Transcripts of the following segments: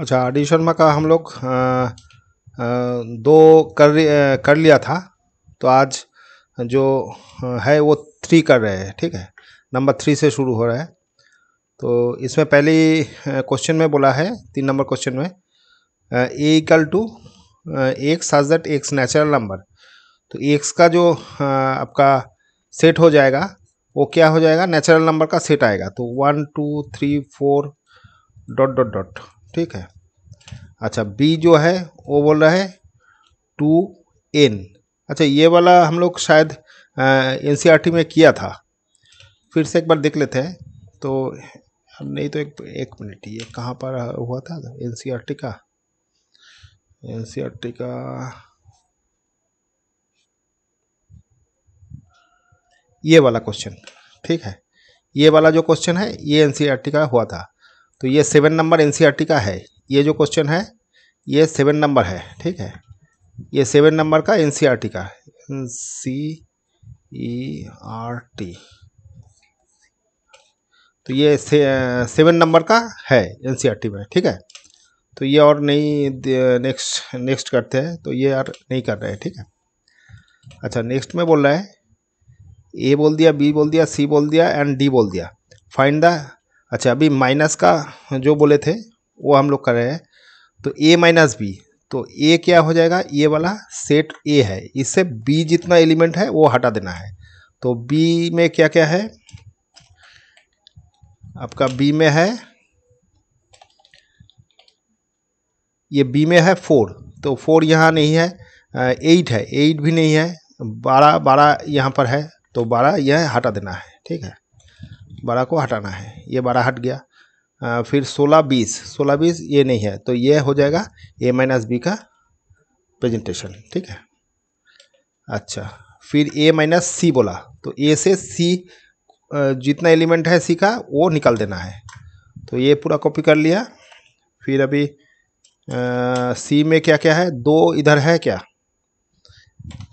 अच्छा ऑडिशन में का हम लोग दो कर कर लिया था तो आज जो है वो थ्री कर रहे हैं ठीक है नंबर थ्री से शुरू हो रहा है तो इसमें पहली क्वेश्चन में बोला है तीन नंबर क्वेश्चन में A to X such that X natural number तो एक्स का जो आपका सेट हो जाएगा वो क्या हो जाएगा नेचुरल नंबर का सेट आएगा तो one two three four dot dot dot ठीक है अच्छा बी जो है वो बोल रहा है टू एन अच्छा ये वाला हम लोग शायद एन e में किया था फिर से एक बार देख लेते हैं तो नहीं तो एक एक मिनट ये कहाँ पर हुआ था एन सी आर टी का एन सी आर टी का ये वाला क्वेश्चन ठीक है ये वाला जो क्वेश्चन है ये एन सी आर टी का हुआ था तो ये सेवन नंबर एन का है ये जो क्वेश्चन है ये सेवन नंबर है ठीक है ये सेवन नंबर का एन e का N C E R T तो ये से, सेवन नंबर का है एन e में ठीक है तो ये और नहीं नेक्स्ट नेक्स्ट करते हैं तो ये यार नहीं कर रहे हैं ठीक है अच्छा नेक्स्ट में बोल रहा है ए बोल दिया बी बोल दिया सी बोल दिया एंड डी बोल दिया फाइंड द अच्छा अभी माइनस का जो बोले थे वो हम लोग कर रहे हैं तो ए माइनस बी तो ए क्या हो जाएगा ये वाला सेट ए है इससे बी जितना एलिमेंट है वो हटा देना है तो बी में क्या क्या है आपका बी में है ये बी में है फोर तो फोर यहाँ नहीं है एट है एट भी नहीं है बारह बारह यहाँ पर है तो बारह यह हटा देना है ठीक है बारह को हटाना है ये बारह हट गया आ, फिर सोलह बीस सोलह बीस ये नहीं है तो ये हो जाएगा ए माइनस बी का प्रेजेंटेशन ठीक है अच्छा फिर ए माइनस सी बोला तो ए से सी जितना एलिमेंट है सी का वो निकाल देना है तो ये पूरा कॉपी कर लिया फिर अभी आ, सी में क्या क्या है दो इधर है क्या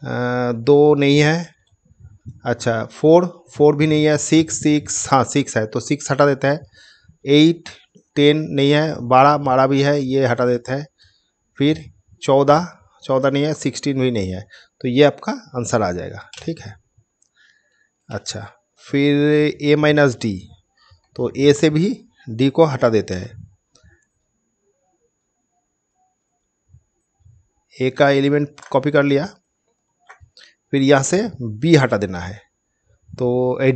आ, दो नहीं है अच्छा फोर फोर भी नहीं है सिक्स सिक्स हाँ सिक्स है तो सिक्स हटा देते हैं एट टेन नहीं है बारह बारह भी है ये हटा देते हैं फिर चौदह चौदह नहीं है सिक्सटीन भी नहीं है तो ये आपका आंसर आ जाएगा ठीक है अच्छा फिर ए माइनस डी तो ए से भी डी को हटा देते हैं ए का एलिमेंट कॉपी कर लिया फिर यहाँ से बी हटा देना है तो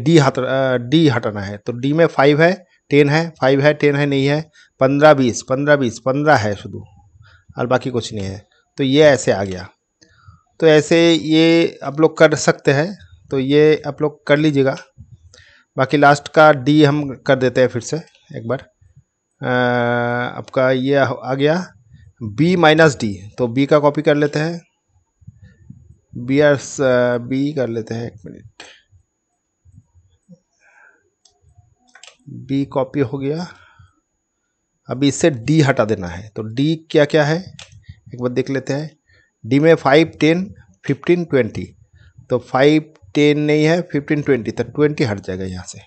डी हट डी हटाना है तो डी में फाइव है टेन है फाइव है टेन है नहीं है पंद्रह बीस पंद्रह बीस पंद्रह है शुद्ध और बाकी कुछ नहीं है तो ये ऐसे आ गया तो ऐसे ये आप लोग कर सकते हैं तो ये आप लोग कर लीजिएगा बाकी लास्ट का डी हम कर देते हैं फिर से एक बार आपका ये आ गया बी माइनस डी तो बी का कॉपी कर लेते हैं बी आर बी कर लेते हैं एक मिनट बी कॉपी हो गया अभी इससे डी हटा देना है तो डी क्या क्या है एक बार देख लेते हैं डी में फाइव टेन फिफ्टीन ट्वेंटी तो फाइव टेन नहीं है फिफ्टीन ट्वेंटी तो ट्वेंटी हट जाएगा यहाँ से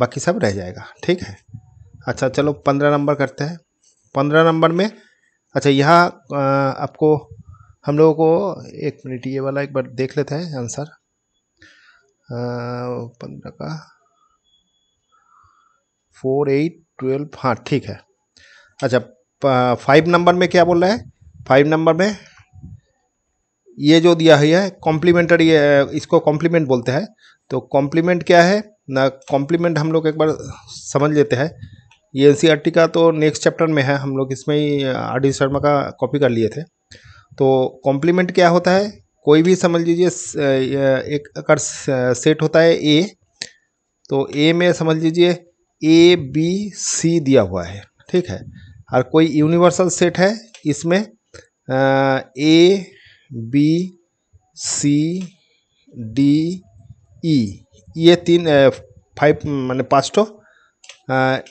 बाकी सब रह जाएगा ठीक है अच्छा चलो पंद्रह नंबर करते हैं पंद्रह नंबर में अच्छा यहाँ uh, आपको हम लोगों को एक मिनट ये वाला एक बार देख लेते हैं आंसर पंद्रह का फोर एट ट्वेल्व हाँ ठीक है अच्छा फाइव नंबर में क्या बोल रहा है फाइव नंबर में ये जो दिया है कॉम्प्लीमेंटरी इसको कॉम्प्लीमेंट बोलते हैं तो कॉम्प्लीमेंट क्या है ना कॉम्प्लीमेंट हम लोग एक बार समझ लेते हैं ये एन का तो नेक्स्ट चैप्टर में है हम लोग इसमें ही आर डी शर्मा का कॉपी कर लिए थे तो कॉम्प्लीमेंट क्या होता है कोई भी समझ लीजिए एक अगर सेट होता है ए तो ए में समझ लीजिए ए बी सी दिया हुआ है ठीक है और कोई यूनिवर्सल सेट है इसमें A B C D E ये तीन फाइव मैंने पाँच तो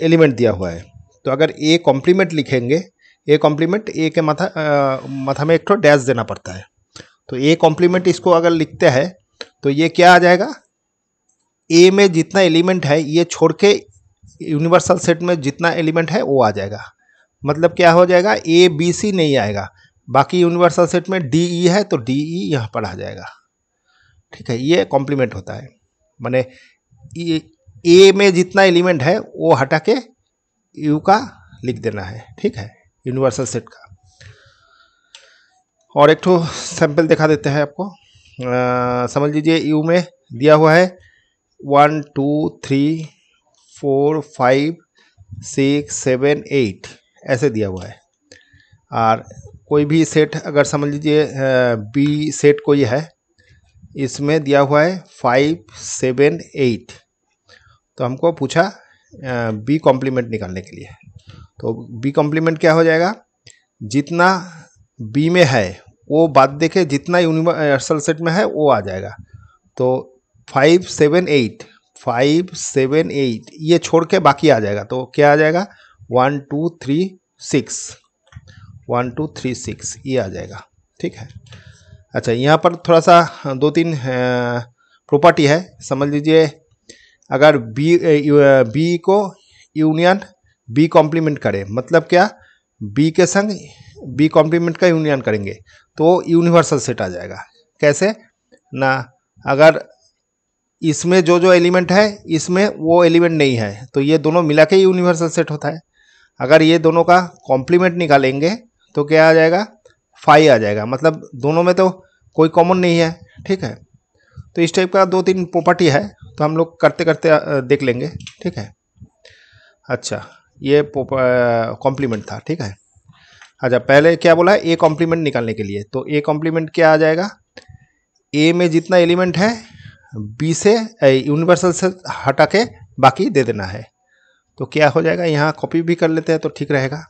एलिमेंट दिया हुआ है तो अगर ए कॉम्प्लीमेंट लिखेंगे ए कॉम्प्लीमेंट ए के माथा आ, माथा में एक ठो डैश देना पड़ता है तो ए कॉम्प्लीमेंट इसको अगर लिखते हैं तो ये क्या आ जाएगा ए में जितना एलिमेंट है ये छोड़ के यूनिवर्सल सेट में जितना एलिमेंट है वो आ जाएगा मतलब क्या हो जाएगा ए बी सी नहीं आएगा बाकी यूनिवर्सल सेट में डी ई e है तो डी ई e यहाँ पर आ जाएगा ठीक है ये कॉम्प्लीमेंट होता है मैंने ए में जितना एलिमेंट है वो हटा के यू का लिख देना है ठीक है यूनिवर्सल सेट का और एक ठो सैम्पल दिखा देते हैं आपको आ, समझ लीजिए यू में दिया हुआ है one two three four five six seven eight ऐसे दिया हुआ है और कोई भी सेट अगर समझ लीजिए बी सेट कोई है इसमें दिया हुआ है फाइव सेवन एट तो हमको पूछा बी कॉम्प्लीमेंट निकालने के लिए तो बी कॉम्प्लीमेंट क्या हो जाएगा जितना बी में है वो बात देखे जितना यूनिवर्सल सेट में है वो आ जाएगा तो five seven eight five seven eight ये छोड़ के बाकी आ जाएगा तो क्या आ जाएगा one two three six one two three six ये आ जाएगा ठीक है अच्छा यहाँ पर थोड़ा सा दो तीन प्रॉपर्टी है समझ लीजिए अगर बी बी को यूनियन बी कॉम्प्लीमेंट करें मतलब क्या बी के संग बी कॉम्प्लीमेंट का यूनियन करेंगे तो यूनिवर्सल सेट आ जाएगा कैसे ना अगर इसमें जो जो एलिमेंट है इसमें वो एलिमेंट नहीं है तो ये दोनों मिला के यूनिवर्सल सेट होता है अगर ये दोनों का कॉम्प्लीमेंट निकालेंगे तो क्या आ जाएगा फाइव आ जाएगा मतलब दोनों में तो कोई कॉमन नहीं है ठीक है तो इस टाइप का दो तीन प्रॉपर्टी है तो हम लोग करते करते देख लेंगे ठीक है अच्छा ये कॉम्प्लीमेंट था ठीक है अच्छा पहले क्या बोला है ए कॉम्प्लीमेंट निकालने के लिए तो ए कॉम्प्लीमेंट क्या आ जाएगा ए में जितना एलिमेंट है बी से यूनिवर्सल से हटा के बाकी दे देना है तो क्या हो जाएगा यहाँ कॉपी भी कर लेते हैं तो ठीक रहेगा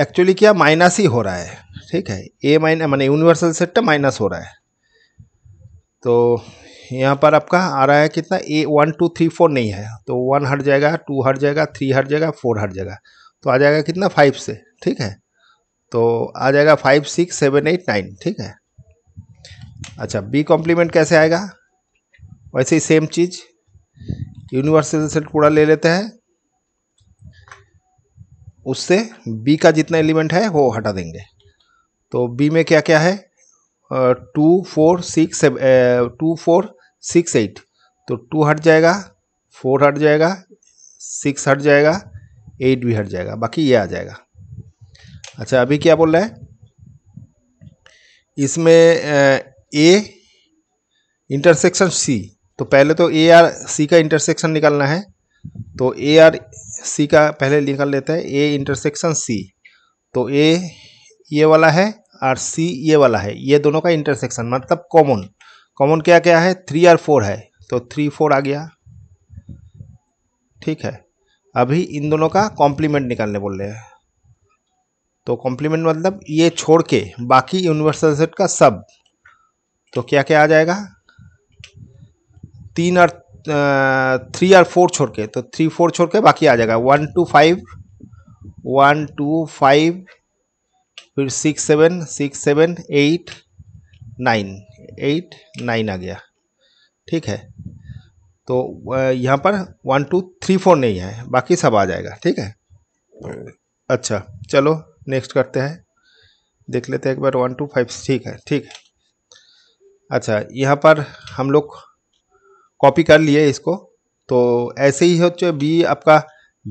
एक्चुअली क्या माइनस ही हो रहा है ठीक है ए माइन मैंने यूनिवर्सल सेट माइनस हो रहा है तो यहाँ पर आपका आ रहा है कितना A one two three four नहीं है तो वन हट जाएगा टू हट जाएगा थ्री हट जाएगा फोर हट जाएगा तो आ जाएगा कितना फाइव से ठीक है तो आ जाएगा five six seven eight nine ठीक है अच्छा बी कॉम्प्लीमेंट कैसे आएगा वैसे ही सेम चीज़ यूनिवर्सल सेट पूरा ले लेते हैं उससे बी का जितना एलिमेंट है वो हटा देंगे तो बी में क्या क्या है two four six two four six eight तो टू हट जाएगा फोर हट जाएगा सिक्स हट जाएगा एट भी हट जाएगा बाकी ये आ जाएगा अच्छा अभी क्या बोल रहा है इसमें ए इंटरसेक्शन सी तो पहले तो ए आर सी का इंटरसेक्शन निकालना है तो ए आर सी का पहले निकाल लेते हैं ए इंटरसेक्शन सी तो ए ये वाला है और सी ये वाला है ये दोनों का इंटरसेक्शन मतलब कॉमन कॉमन क्या क्या है थ्री और फोर है तो थ्री फोर आ गया ठीक है अभी इन दोनों का कॉम्प्लीमेंट निकालने बोल रहे हैं तो कॉम्प्लीमेंट मतलब ये छोड़ के बाकी यूनिवर्सल सेट का सब तो क्या क्या आ जाएगा तीन और थ्री और फोर छोड़ के तो थ्री फोर छोड़ के बाकी आ जाएगा one two five one two five फिर six seven six seven eight nine eight nine आ गया ठीक है तो यहाँ पर वन टू थ्री फोर नहीं है बाकी सब आ जाएगा ठीक है अच्छा चलो नेक्स्ट करते हैं देख लेते हैं एक बार वन टू फाइव ठीक है ठीक है अच्छा यहाँ पर हम लोग कॉपी कर लिए इसको तो ऐसे ही हो बी आपका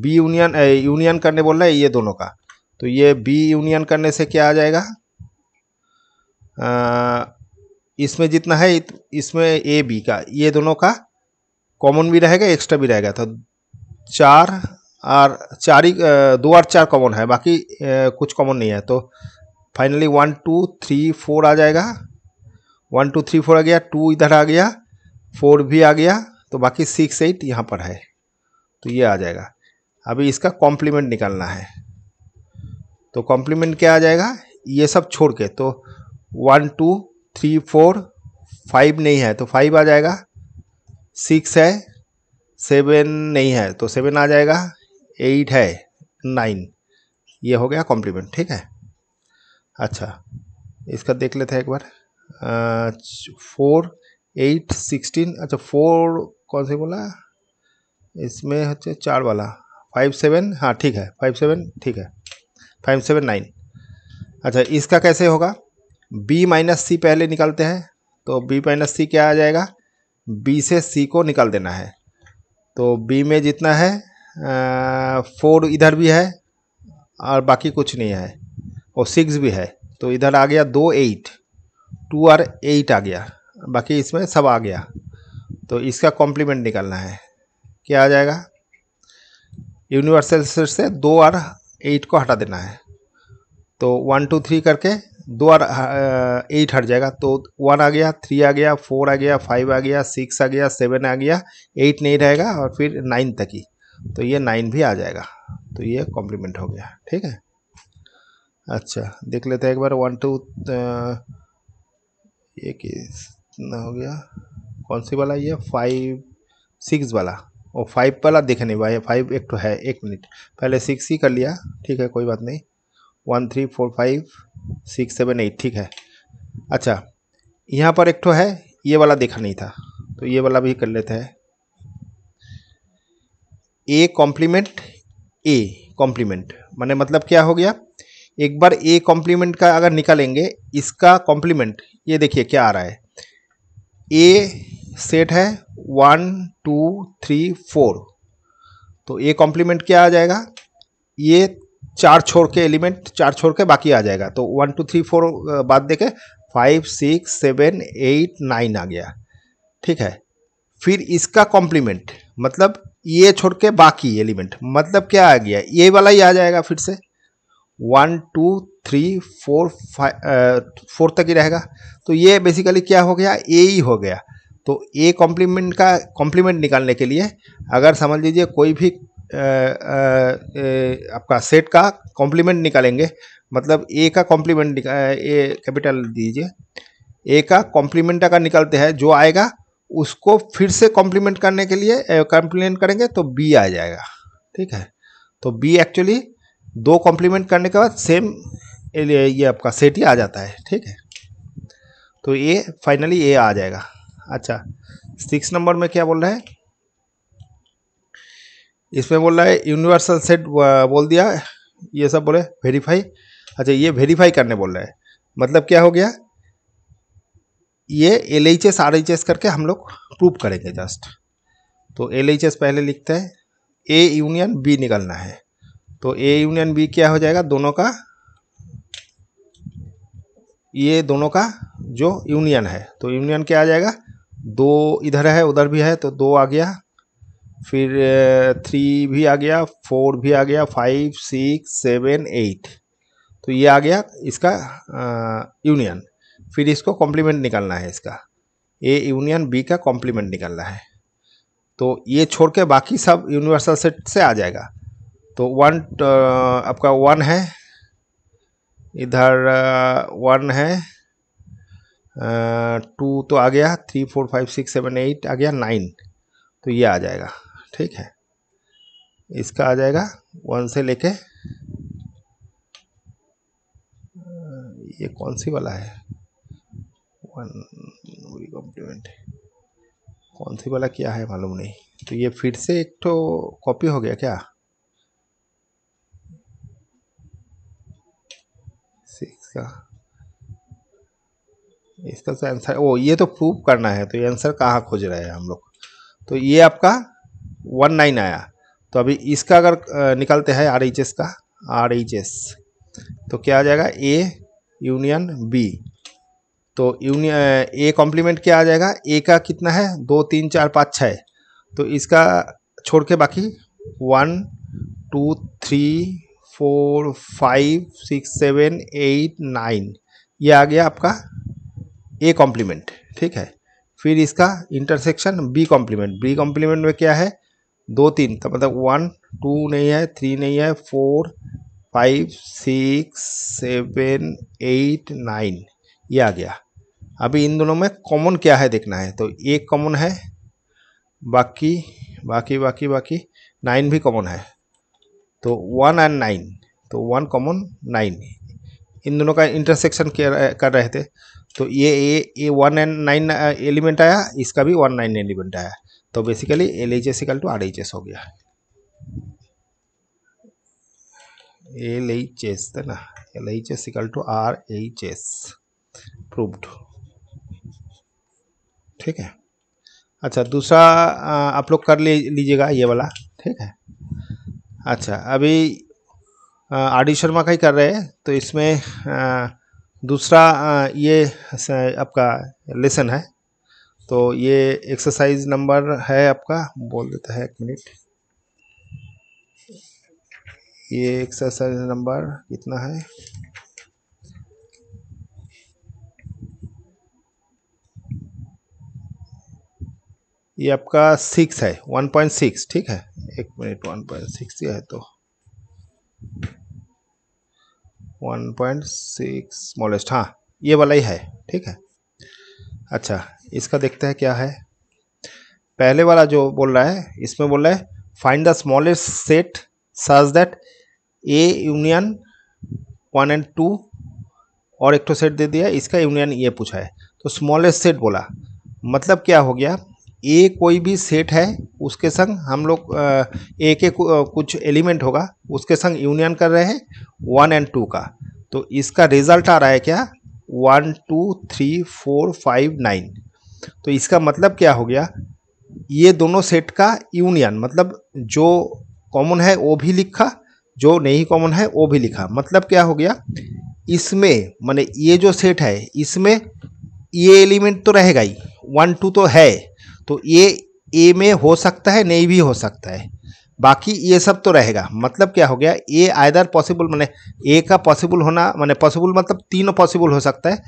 बी यूनियन यूनियन करने बोल रहा है ये दोनों का तो ये बी यूनियन करने से क्या आ जाएगा इसमें जितना है इसमें ए बी का ये दोनों का कॉमन भी रहेगा एक्स्ट्रा भी रहेगा तो चार और चार ही दो और चार कॉमन है बाकी कुछ कॉमन नहीं है तो finally one two three four आ जाएगा वन टू थ्री फोर आ गया टू इधर आ गया फोर भी आ गया तो बाकी सिक्स एट यहाँ पर है तो ये आ जाएगा अभी इसका कॉम्प्लीमेंट निकालना है तो कॉम्प्लीमेंट क्या आ जाएगा ये सब छोड़ के तो one two three four five नहीं है तो फाइव आ जाएगा सिक्स है सेवन नहीं है तो सेवन आ जाएगा एट है नाइन ये हो गया कॉम्प्लीमेंट ठीक है अच्छा इसका देख लेते हैं एक बार फोर एट सिक्सटीन अच्छा फोर कौन से बोला इसमें अच्छा चार वाला फाइव सेवन हाँ ठीक है फाइव सेवन ठीक है फाइव सेवन नाइन अच्छा इसका कैसे होगा बी माइनस सी पहले निकालते हैं तो बी माइनस सी क्या आ जाएगा बी से सी को निकाल देना है तो बी में जितना है फोर इधर भी है और बाकी कुछ नहीं है और सिक्स भी है तो इधर आ गया दो एट टू और एट आ गया बाकी इसमें सब आ गया तो इसका कॉम्प्लीमेंट निकालना है क्या आ जाएगा यूनिवर्सल से दो और एट को हटा देना है तो वन टू थ्री करके दो और एट हट जाएगा तो वन आ गया थ्री आ गया फोर आ गया फाइव आ गया सिक्स आ गया सेवन आ गया एट नहीं रहेगा और फिर नाइन तक ही तो ये नाइन भी आ जाएगा तो ये कॉम्प्लीमेंट हो गया ठीक है अच्छा देख लेते हैं एक बार वन टू ये कितना हो गया कौन सी वाला ये फाइव सिक्स वाला और फाइव वाला देखने भाई फाइव एक तो है एक मिनट पहले सिक्स ही कर लिया ठीक है कोई बात नहीं one three four five six seven eight ठीक है अच्छा यहाँ पर एक ठो है ये वाला देखा नहीं था तो ये वाला भी कर लेते हैं ए कॉम्प्लीमेंट ए कॉम्प्लीमेंट माने मतलब क्या हो गया एक बार ए कॉम्प्लीमेंट का अगर निकालेंगे इसका कॉम्प्लीमेंट ये देखिए क्या आ रहा है ए सेट है वन टू थ्री फोर तो ए कॉम्प्लीमेंट क्या आ जाएगा ये चार छोड़ के एलिमेंट चार छोड़ के बाकी आ जाएगा तो वन टू थ्री फोर बाद देखे five six seven eight nine आ गया ठीक है फिर इसका कॉम्प्लीमेंट मतलब ये छोड़ के बाकी एलिमेंट मतलब क्या आ गया ये वाला ही आ जाएगा फिर से one two three four five four तक ही रहेगा तो ये बेसिकली क्या हो गया ए ही हो गया तो ए कॉम्प्लीमेंट का कॉम्प्लीमेंट निकालने के लिए अगर समझ लीजिए कोई भी आपका सेट का कॉम्प्लीमेंट निकालेंगे मतलब ए का कॉम्प्लीमेंट ए कैपिटल दीजिए ए का कॉम्प्लीमेंट अगर निकालते हैं जो आएगा उसको फिर से कॉम्प्लीमेंट करने के लिए कॉम्प्लीमेंट करेंगे तो बी आ जाएगा ठीक है तो बी एक्चुअली दो कॉम्प्लीमेंट करने के बाद सेम ये आपका सेट ही आ जाता है ठीक है तो ए फाइनली ए आ जाएगा अच्छा सिक्स नंबर में क्या बोल रहे हैं इसमें बोल रहा है यूनिवर्सल सेट बोल दिया ये सब बोले वेरीफाई अच्छा ये वेरीफाई करने बोल रहा है मतलब क्या हो गया ये L H S R H S करके हम लोग प्रूव करेंगे जस्ट तो एल एच एस पहले लिखते हैं ए यूनियन बी निकलना है तो ए यूनियन बी क्या हो जाएगा दोनों का ये दोनों का जो यूनियन है तो यूनियन क्या आ जाएगा दो इधर है उधर भी है तो दो आ गया फिर थ्री भी आ गया फोर भी आ गया फाइव सिक्स सेवन एट तो ये आ गया इसका यूनियन फिर इसको कॉम्प्लीमेंट निकालना है इसका ए यूनियन बी का कॉम्प्लीमेंट निकालना है तो ये छोड़ के बाकी सब यूनिवर्सल सेट से आ जाएगा तो वन आपका वन है इधर वन है टू तो आ गया three four five six seven eight आ गया नाइन तो ये आ जाएगा ठीक है इसका आ जाएगा वन से लेके ये कौन सी वाला है वन वी कॉम्प्लीमेंट कौन सी वाला क्या है मालूम नहीं तो ये फिर से एक तो कॉपी हो गया क्या सिक्स का इसका तो आंसर ओ ये तो प्रूव करना है तो ये आंसर कहाँ खोज रहे हैं हम लोग तो ये आपका वन नाइन आया तो अभी इसका अगर निकालते हैं आर एच एस का आर एच एस तो क्या आ जाएगा ए यूनियन बी तो यूनियन ए कॉम्प्लीमेंट क्या आ जाएगा ए का कितना है दो तीन चार पाँच छः तो इसका छोड़ के बाकी one two three four five six seven eight nine ये आ गया आपका ए कॉम्प्लीमेंट ठीक है फिर इसका intersection B complement B complement में क्या है दो तीन तो मतलब वन टू नहीं है थ्री नहीं है four five six seven eight nine ये आ गया अभी इन दोनों में कॉमन क्या है देखना है तो एक कॉमन है बाकी बाकी बाकी बाकी नाइन भी कॉमन है तो वन एंड नाइन तो वन कॉमन नाइन इन दोनों का इंटरसेक्शन कर रहे थे तो ये A A one and nine element आया इसका भी वन नाइन एलिमेंट आया तो basically L H S equal to R H S हो गया एल एच एस है ना L H S equal to R H S proved ठीक है अच्छा दूसरा आप लोग कर लीजिएगा ये वाला ठीक है अच्छा अभी आर डी शर्मा का ही कर रहे हैं तो इसमें आ, दूसरा आ, ये आपका लेसन है तो ये एक्सरसाइज नंबर है आपका बोल देता है एक मिनट ये एक्सरसाइज नंबर कितना है ये आपका सिक्स है वन पॉइंट सिक्स ठीक है एक मिनट वन पॉइंट सिक्स है तो वन पॉइंट सिक्स मोलेस्ट हाँ ये वाला ही है ठीक है अच्छा इसका देखते हैं क्या है पहले वाला जो बोल रहा है इसमें बोल रहा है find the smallest set such that A union one and two और एक तो सेट दे दिया इसका यूनियन ये पूछा है तो स्मॉलेस्ट सेट बोला मतलब क्या हो गया ए कोई भी सेट है उसके संग हम लोग ए के कुछ एलिमेंट होगा उसके संग यूनियन कर रहे हैं वन एंड टू का तो इसका रिजल्ट आ रहा है क्या one two three four five nine तो इसका मतलब क्या हो गया ये दोनों सेट का यूनियन मतलब जो कॉमन है वो भी लिखा जो नहीं कॉमन है वो भी लिखा मतलब क्या हो गया इसमें माने ये जो सेट है इसमें ये एलिमेंट तो रहेगा ही वन टू तो है तो ये ए में हो सकता है नहीं भी हो सकता है बाकी ये सब तो रहेगा मतलब क्या हो गया ए आयदर पॉसिबल मैंने ए का पॉसिबल होना मैंने पॉसिबल मतलब तीनों पॉसिबल हो सकता है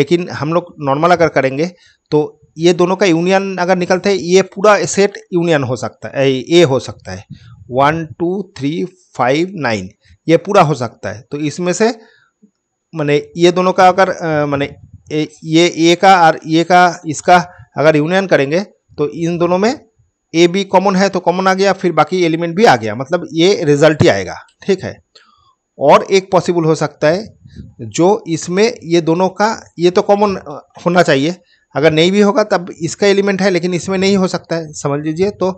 लेकिन हम लोग नॉर्मल अगर करेंगे तो ये दोनों का यूनियन अगर निकलते हैं ये पूरा सेट यूनियन हो सकता है ए हो सकता है one two three five nine ये पूरा हो सकता है तो इसमें से मैंने ये दोनों का अगर मैंने ये ए का और ये का इसका अगर यूनियन करेंगे तो इन दोनों में ए बी कॉमन है तो कॉमन आ गया फिर बाकी एलिमेंट भी आ गया मतलब ये रिजल्ट ही आएगा ठीक है और एक पॉसिबल हो सकता है जो इसमें ये दोनों का ये तो कॉमन होना चाहिए अगर नहीं भी होगा तब इसका एलिमेंट है लेकिन इसमें नहीं हो सकता है समझ लीजिए तो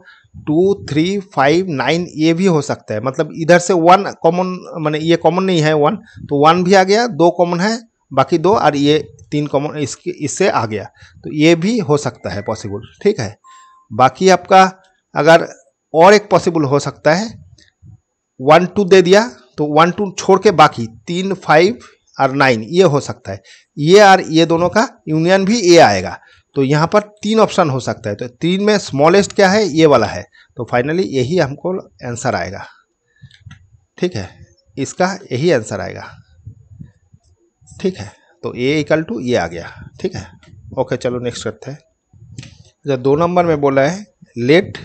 टू थ्री फाइव नाइन ये भी हो सकता है मतलब इधर से वन कॉमन मैंने ये कॉमन नहीं है वन तो वन भी आ गया दो कॉमन है बाकी दो और ये तीन कॉमन इसके इससे आ गया तो ये भी हो सकता है पॉसिबल ठीक है बाकी आपका अगर और एक पॉसिबल हो सकता है वन टू दे दिया तो वन टू छोड़ के बाकी तीन फाइव और नाइन ये हो सकता है ये और ये दोनों का यूनियन भी ए आएगा तो यहाँ पर तीन ऑप्शन हो सकता है तो तीन में स्मॉलेस्ट क्या है ये वाला है तो फाइनली यही हमको आंसर आएगा ठीक है इसका यही आंसर आएगा ठीक है तो ए इक्वल टू ये आ गया ठीक है ओके चलो नेक्स्ट करते हैं अच्छा दो नंबर में बोला है लेट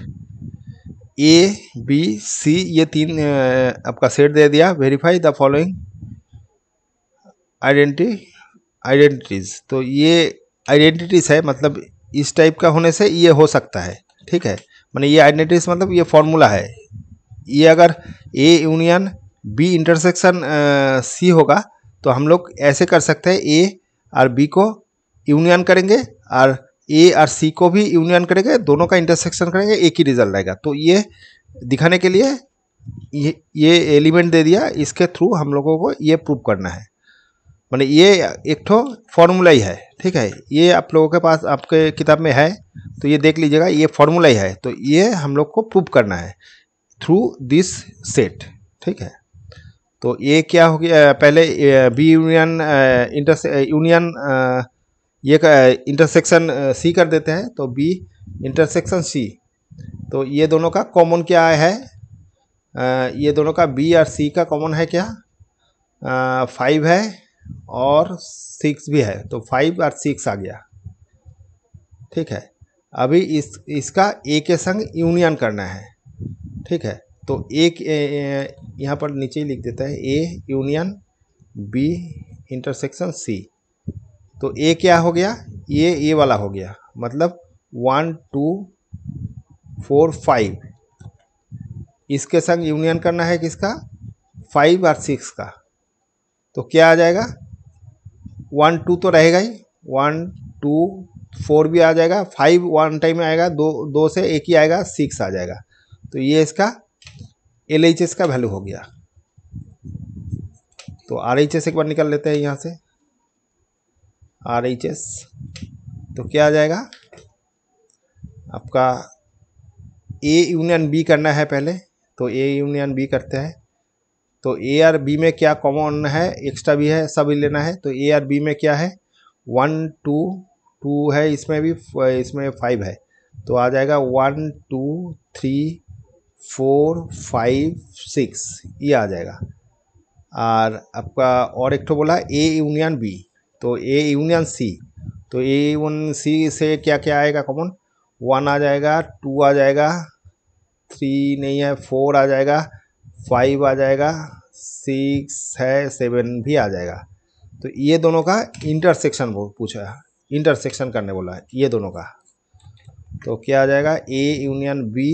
ए बी सी ये तीन आपका सेट दे दिया verify the following identity identities तो ये आइडेंटिटीज़ है मतलब इस टाइप का होने से ये हो सकता है ठीक है मैंने ये आइडेंटिटीज़ मतलब ये फॉर्मूला है ये अगर A union B intersection C होगा तो हम लोग ऐसे कर सकते हैं ए और बी को यूनियन करेंगे और ए और सी को भी यूनियन करेंगे दोनों का इंटरसेक्शन करेंगे एक ही रिजल्ट आएगा तो ये दिखाने के लिए ये ये एलिमेंट दे दिया इसके थ्रू हम लोगों को ये प्रूव करना है मैंने मतलब ये एक ठो फॉर्मूला ही है ठीक है ये आप लोगों के पास आपके किताब में है तो ये देख लीजिएगा ये फॉर्मूला ही है तो ये हम लोग को प्रूव करना है थ्रू दिस सेट ठीक है तो ये क्या हो गया पहले बी यूनियन इंटर यूनियन ये इंटरसेक्शन सी कर देते हैं तो बी इंटरसेक्शन सी तो ये दोनों का कॉमन क्या है आ, ये दोनों का बी और सी का कॉमन है क्या फाइव है और सिक्स भी है तो फाइव और सिक्स आ गया ठीक है अभी इस इसका ए के संग यूनियन करना है ठीक है तो एक यहाँ पर नीचे ही लिख देता है A union B intersection C तो ए क्या हो गया ये ए वाला हो गया मतलब वन टू फोर फाइव इसके संग यूनियन करना है किसका फाइव और सिक्स का तो क्या आ जाएगा वन टू तो रहेगा ही वन टू फोर भी आ जाएगा फाइव वन टाइम आएगा दो दो से एक ही आएगा सिक्स आ जाएगा तो ये इसका एल का वैल्यू हो गया तो आर एच एस एक बार निकल लेते हैं यहाँ से आर एच एस तो क्या आ जाएगा आपका ए यूनियन बी करना है पहले तो ए यूनियन बी करते हैं तो ए आर बी में क्या कॉमन है एक्स्ट्रा भी है सब लेना है तो ए आर बी में क्या है वन टू टू है इसमें भी इसमें फाइव है तो आ जाएगा one two three four five six ये आ जाएगा और आपका और एक तो बोला ए यूनियन बी तो ए यूनियन सी तो ए यूनियन सी से क्या क्या आएगा कॉमन वन आ जाएगा टू आ जाएगा थ्री नहीं है फोर आ जाएगा फाइव आ जाएगा सिक्स है सेवन भी आ जाएगा तो ये दोनों का इंटरसेक्शन पूछा इंटरसेक्शन करने बोला है ये दोनों का तो क्या आ जाएगा A union B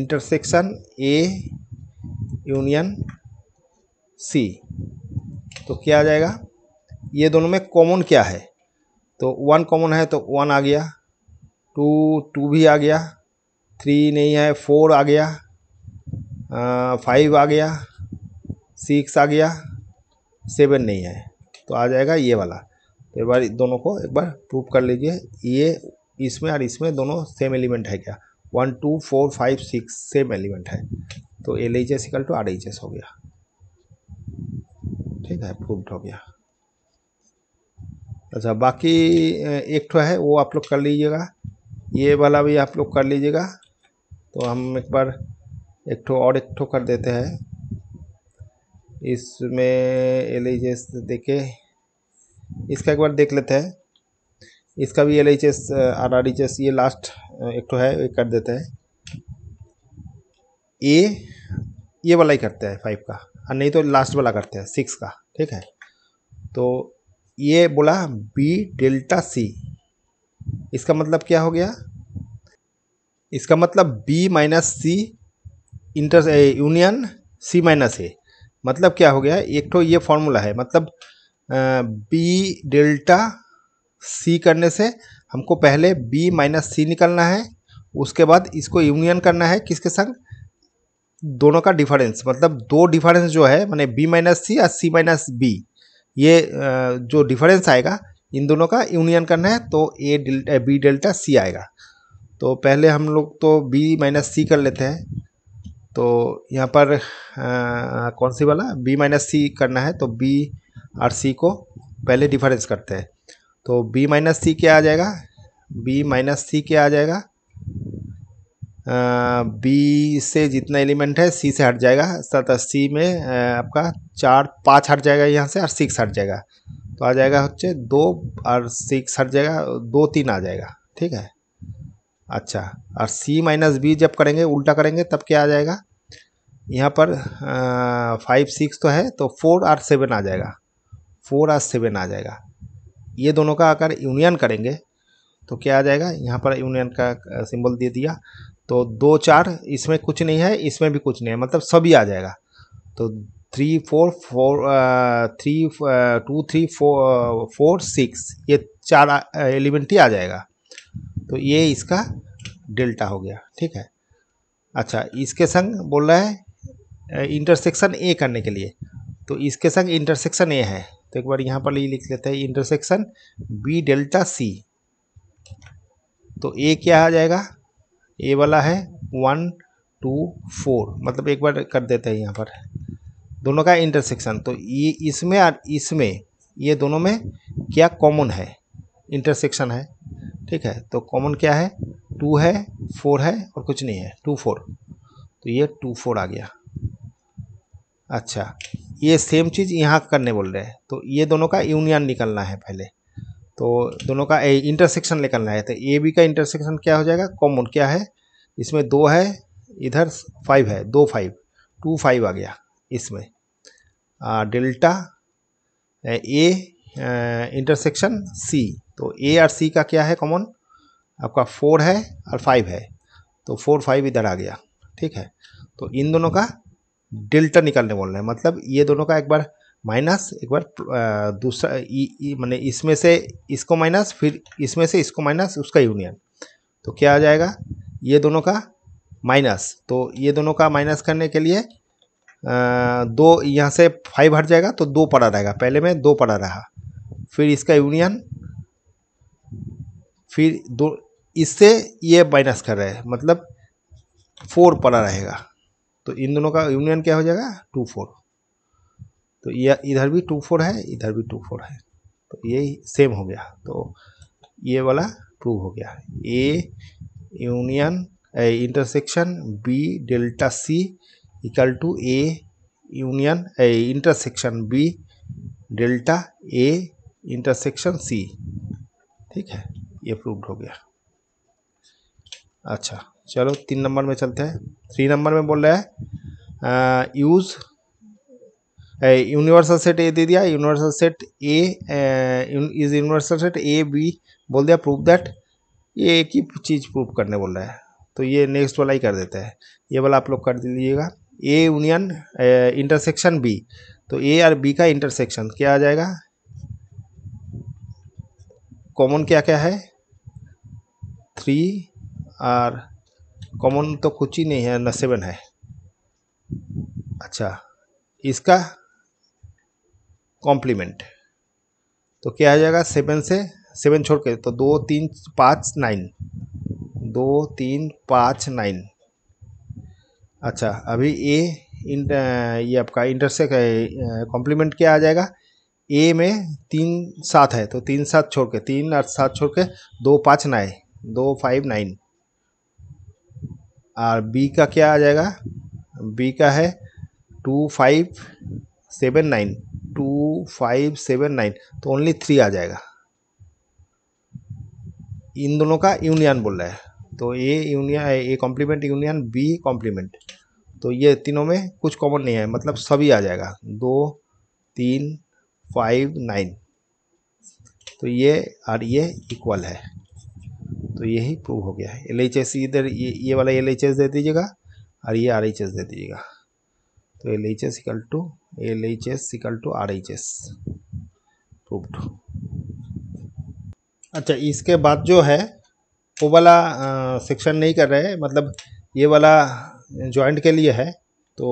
intersection A union C तो क्या आ जाएगा ये दोनों में कॉमन क्या है तो वन कॉमन है तो वन आ गया टू टू भी आ गया थ्री नहीं है फोर आ गया फाइव आ गया सिक्स आ गया सेवन नहीं है तो आ जाएगा ये वाला तो एक बार दोनों को एक बार प्रूफ कर लीजिए ये इसमें और इसमें दोनों सेम एलिमेंट है क्या one two four five six same element है तो L H S equal to R H S हो गया ठीक है प्रूफ हो गया अच्छा बाकी एक ठो है वो आप लोग कर लीजिएगा ये वाला भी आप लोग कर लीजिएगा तो हम एक बार एक ठो और एक ठो कर देते हैं इसमें एल एच एस देखे इसका एक बार देख लेते हैं इसका भी L H S R R H S ये लास्ट एक ठो है ये कर देते हैं ए ये वाला ही करते हैं फाइव का और हाँ, नहीं तो लास्ट वाला करते हैं सिक्स का ठीक है तो ये बोला बी डेल्टा सी इसका मतलब क्या हो गया इसका मतलब B minus C inter union C minus A मतलब क्या हो गया एक तो ये फॉर्मूला है मतलब बी डेल्टा सी करने से हमको पहले बी माइनस सी निकलना है उसके बाद इसको यूनियन करना है किसके संग दोनों का डिफरेंस मतलब दो डिफरेंस जो है मैंने बी माइनस सी और सी माइनस बी ये जो डिफरेंस आएगा इन दोनों का यूनियन करना है तो A delta B delta C आएगा तो पहले हम लोग तो बी माइनस सी कर लेते हैं तो यहाँ पर आ, कौन सी वाला बी माइनस सी करना है तो बी और सी को पहले डिफरेंस करते हैं तो बी माइनस सी क्या आ जाएगा बी माइनस सी क्या आ जाएगा बी से जितना एलिमेंट है सी से हट जाएगा साथ सी में आपका चार पाँच हट जाएगा यहाँ से और सिक्स हट जाएगा तो आ जाएगा हচ্ছে दो और सिक्स हट जाएगा दो तीन आ जाएगा ठीक है अच्छा और सी माइनस बी जब करेंगे उल्टा करेंगे तब क्या आ जाएगा यहाँ पर फाइव सिक्स तो है तो फोर आर सेवन आ जाएगा फोर आर सेवन आ जाएगा ये दोनों का अगर यूनियन करेंगे तो क्या आ जाएगा यहाँ पर यूनियन का सिंबल दे दिया तो दो चार इसमें कुछ नहीं है इसमें भी कुछ नहीं है मतलब सभी आ जाएगा तो three four four three two three four four six ये चार एलिमेंट uh, ही आ जाएगा तो ये इसका डेल्टा हो गया ठीक है अच्छा इसके संग बोल रहा है इंटरसेक्शन uh, ए करने के लिए तो इसके संग इंटरसेक्शन ए है तो एक बार यहाँ पर ये लिख लेते हैं इंटरसेक्शन बी डेल्टा सी तो ए क्या आ जाएगा ए वाला है वन टू फोर मतलब एक बार कर देते हैं यहाँ पर दोनों का इंटरसेक्शन तो ये इसमें और इसमें ये दोनों में क्या कॉमन है इंटरसेक्शन है ठीक है तो कॉमन क्या है टू है फोर है और कुछ नहीं है टू फोर तो ये टू फोर आ गया अच्छा ये सेम चीज़ यहाँ करने बोल रहे हैं तो ये दोनों का यूनियन निकलना है पहले तो दोनों का इंटरसेक्शन निकलना है तो ए बी का इंटरसेक्शन क्या हो जाएगा कॉमन क्या है इसमें दो है इधर फाइव है दो फाइव टू फाइव आ गया इसमें आ, डेल्टा ए इंटरसेक्शन सी तो ए और सी का क्या है कॉमन आपका फोर है और फाइव है तो फोर फाइव इधर आ गया ठीक है तो इन दोनों का डेल्टा निकालने बोल रहे हैं मतलब ये दोनों का एक बार माइनस एक बार दूसरा मैंने इसमें से इसको माइनस फिर इसमें से इसको माइनस उसका यूनियन तो क्या आ जाएगा ये दोनों का माइनस तो ये दोनों का माइनस करने के लिए आ, दो यहाँ से फाइव हट जाएगा तो दो पड़ा रहेगा पहले में दो पड़ा रहा फिर इसका यूनियन फिर दो इससे ये माइनस कर रहे हैं मतलब फोर पड़ा रहेगा तो इन दोनों का यूनियन क्या हो जाएगा टू फोर तो ये इधर भी टू फोर है इधर भी टू फोर है तो ये सेम हो गया तो ये वाला प्रूव हो गया A union intersection B delta C equal to A union intersection B delta A intersection C ठीक है ये प्रूव्ड हो गया अच्छा चलो तीन नंबर में चलते हैं थ्री नंबर में बोल रहा है यूज़ यूनिवर्सल सेट ए दे दिया universal set A is universal set A B बोल दिया प्रूफ दैट ये एक ही चीज़ प्रूफ करने बोल रहा है तो ये नेक्स्ट वाला ही कर देता है ये वाला आप लोग कर दीजिएगा ए यूनियन इंटरसेक्शन बी तो ए और बी का इंटरसेक्शन क्या आ जाएगा कॉमन क्या क्या है थ्री और कॉमन तो कुछ ही नहीं है न सेवन है अच्छा इसका कॉम्प्लीमेंट तो क्या आ जाएगा सेवन से सेवन छोड़ के तो दो तीन पाँच नाइन दो तीन पाँच नाइन अच्छा अभी ए इन ये आपका इंटरसेक से कॉम्प्लीमेंट क्या आ जाएगा ए में तीन सात है तो तीन सात छोड़ के तीन और सात छोड़ के दो पाँच नाइन दो फाइव नाइन और बी का क्या आ जाएगा बी का है two five seven nine two five seven nine तो ओनली थ्री आ जाएगा इन दोनों का यूनियन बोल रहा है तो A union A complement union B complement तो ये तीनों में कुछ कॉमन नहीं है मतलब सभी आ जाएगा दो तीन फाइव नाइन तो ये और ये इक्वल है तो यही प्रूव हो गया है एल इधर ये ये वाला एल दे दीजिएगा और ये आर दे दीजिएगा तो L H S equal to L H S equal to R H S proof अच्छा इसके बाद जो है वो वाला सेक्शन नहीं कर रहे हैं मतलब ये वाला जॉइंट के लिए है तो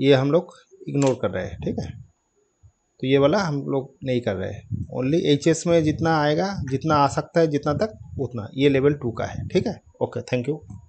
ये हम लोग इग्नोर कर रहे हैं ठीक है तो ये वाला हम लोग नहीं कर रहे हैं ओनली एच एस में जितना आएगा जितना आ सकता है जितना तक उतना ये लेवल टू का है ठीक है ओके थैंक यू